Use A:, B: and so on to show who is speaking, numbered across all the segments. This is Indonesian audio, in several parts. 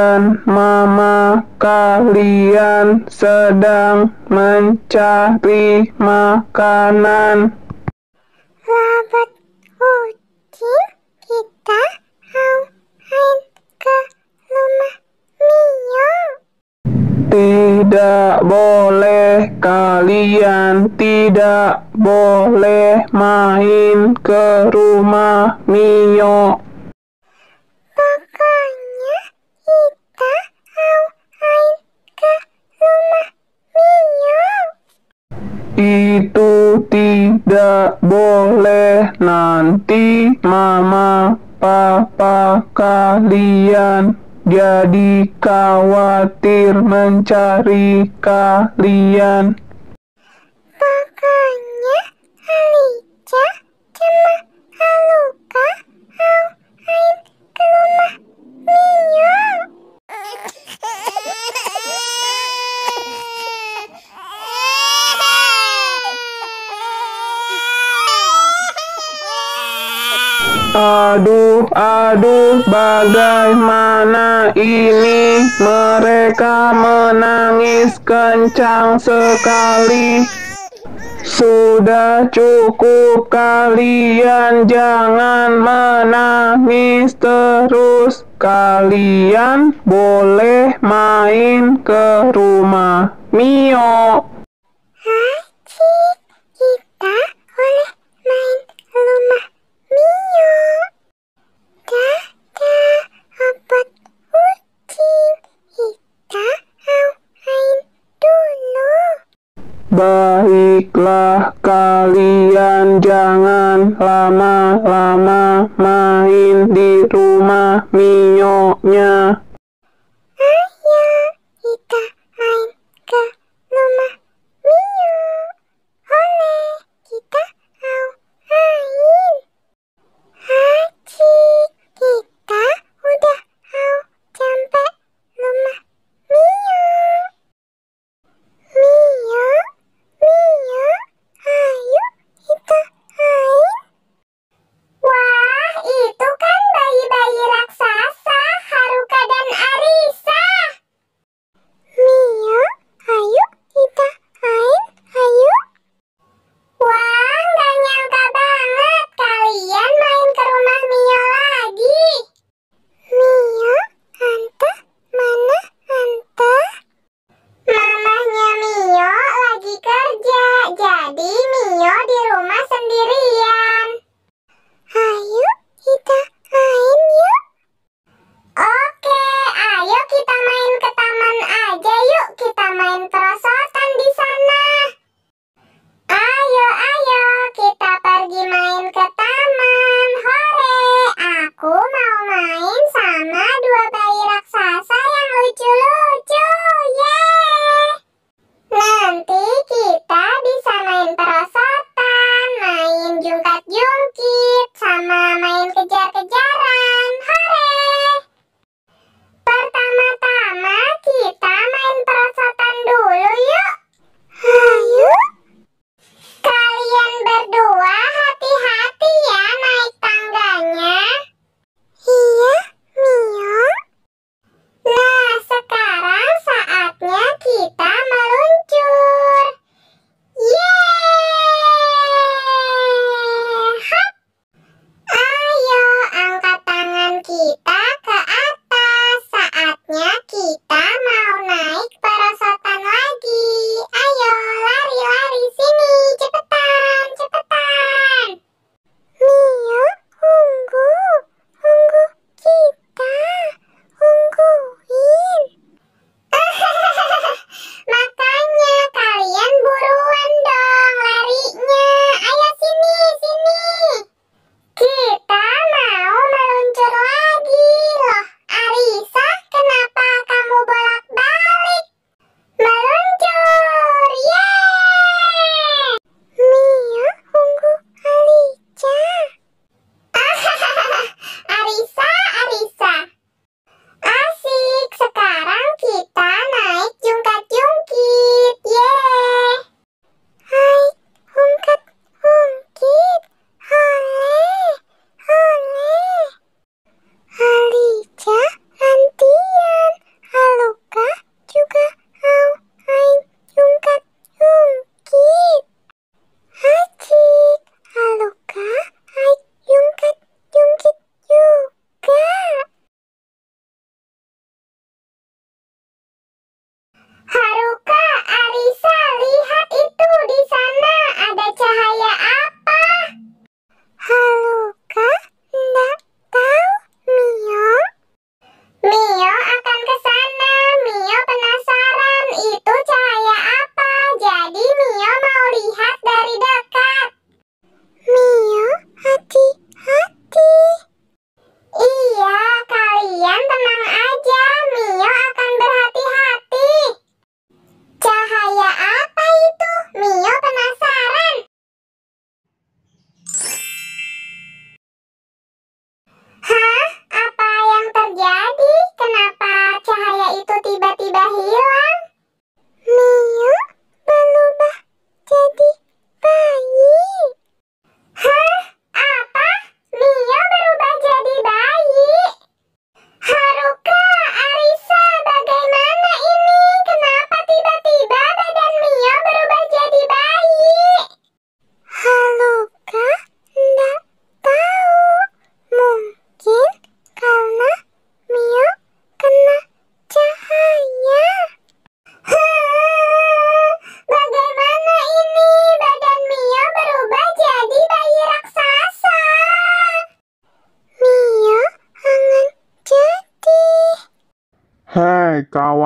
A: dan mama kalian sedang mencari makanan. Robot
B: kucing kita mau main ke rumah
A: Mio. Tidak boleh kalian tidak boleh main ke rumah Mio. tidak boleh nanti mama papa kalian jadi khawatir mencari kalian.
B: Pokoknya Alica cuma haluka, hal lain ke rumah Mio.
A: Aduh, aduh, bagaimana ini? Mereka menangis kencang sekali. Sudah cukup kalian jangan menangis terus. Kalian boleh main ke rumah Mio.
C: Hai, kita
A: Baiklah kalian jangan lama-lama main di rumah minyoknya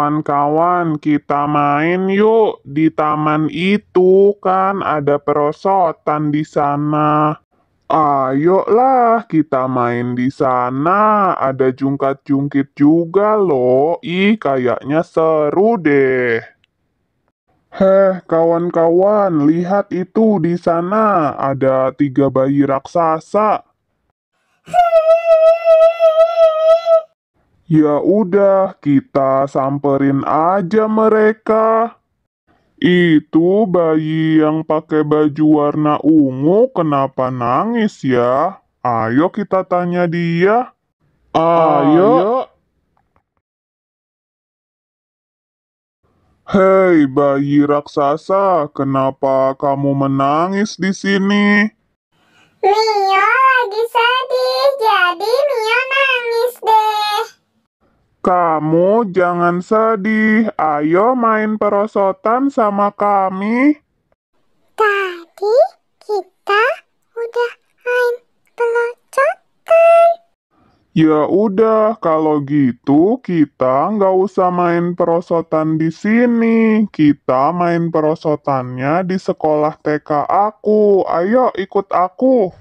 D: kawan-kawan kita main yuk di taman itu kan ada perosotan di sana. Ayolah kita main di sana, ada jungkat-jungkit juga loh. Ih, kayaknya seru deh. Heh, kawan-kawan, lihat itu di sana ada tiga bayi raksasa. Hei. Ya udah, kita samperin aja mereka. Itu bayi yang pakai baju warna ungu kenapa nangis ya? Ayo kita tanya dia. Ayo. Ayo. Hei bayi raksasa, kenapa kamu menangis di sini?
C: Mio
B: lagi sedih, jadi Mio nangis deh.
D: Kamu jangan sedih, ayo main perosotan sama kami. Tadi kita
B: udah main perosotan.
D: Ya udah, kalau gitu kita nggak usah main perosotan di sini. Kita main perosotannya di sekolah TK aku. Ayo ikut aku.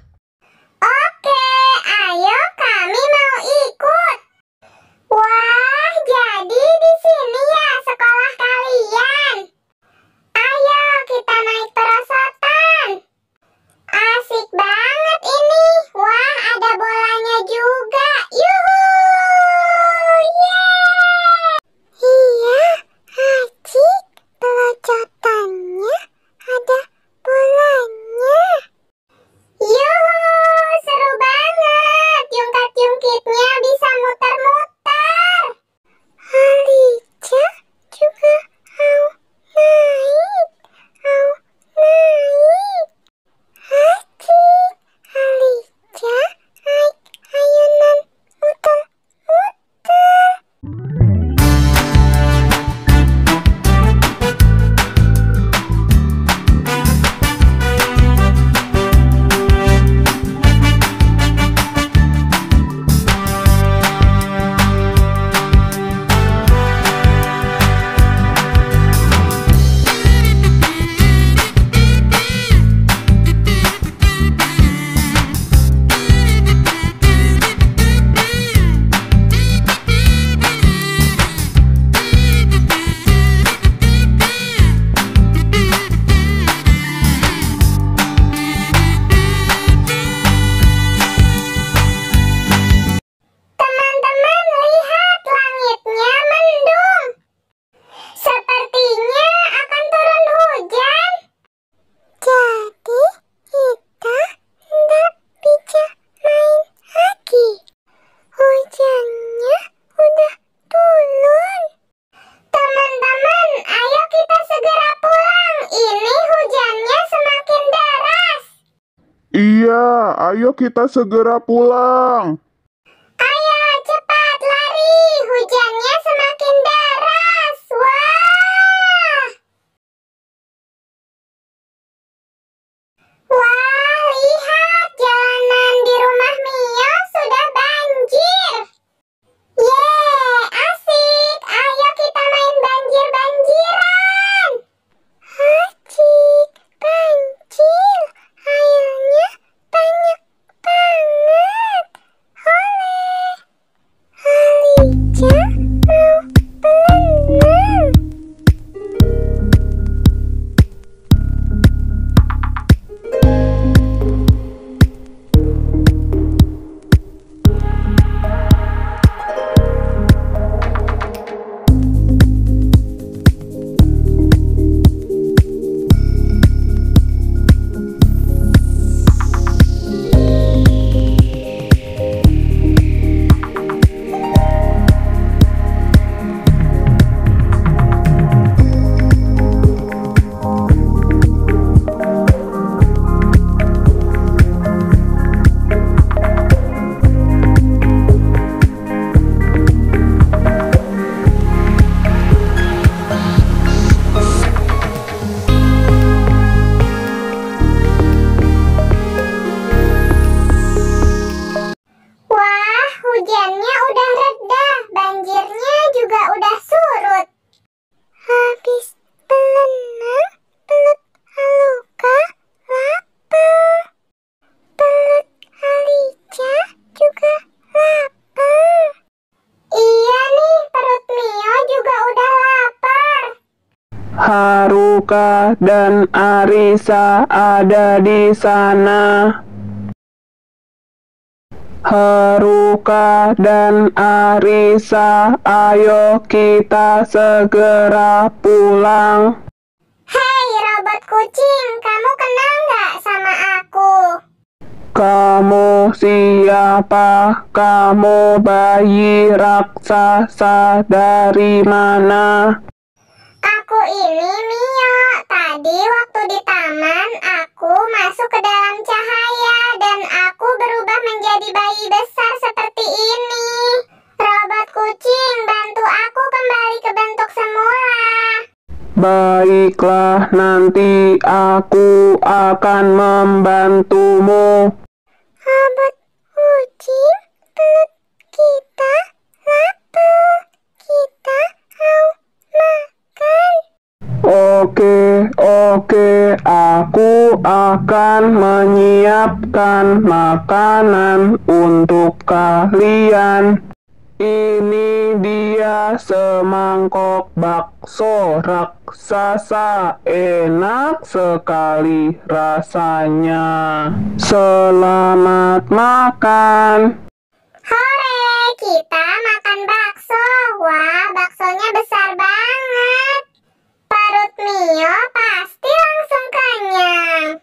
D: Ayo kita segera pulang.
A: dan Arisa ada di sana. Haruka dan Arisa, ayo kita segera pulang. Hai
B: robot kucing, kamu kenal nggak sama aku?
A: Kamu siapa? Kamu bayi raksasa dari mana?
B: Aku ini Tadi waktu di taman, aku masuk ke dalam cahaya dan aku berubah menjadi bayi besar seperti ini. Robot kucing, bantu aku kembali ke bentuk semula.
A: Baiklah, nanti aku akan membantumu. akan menyiapkan makanan untuk kalian. Ini dia semangkok bakso raksasa enak sekali rasanya. Selamat makan.
B: Hore, kita makan bakso. Wah, baksonya besar banget. Perut Mio pasti langsung kenyang.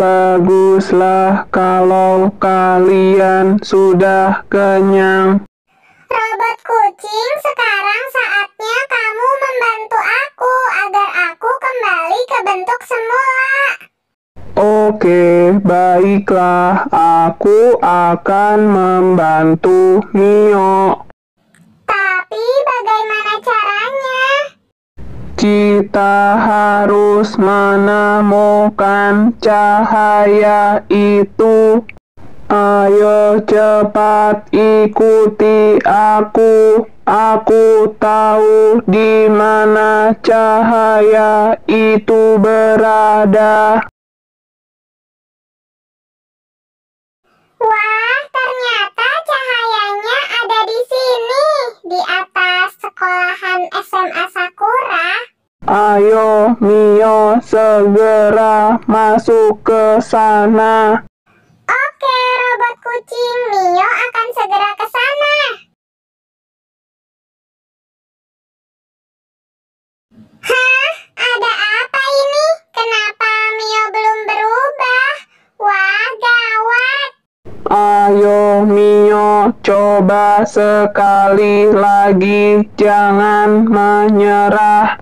A: baguslah kalau kalian sudah kenyang.
B: Robot kucing, sekarang saatnya kamu membantu aku agar aku kembali ke bentuk semula.
A: Oke, baiklah. Aku akan membantu Mio. kita harus menemukan cahaya itu. Ayo cepat ikuti aku. Aku tahu di mana cahaya
C: itu berada.
B: sekolahan SMA Sakura.
A: Ayo Mio segera masuk ke sana.
B: Oke,
C: robot kucing Mio akan segera
A: coba sekali
C: lagi, jangan menyerah.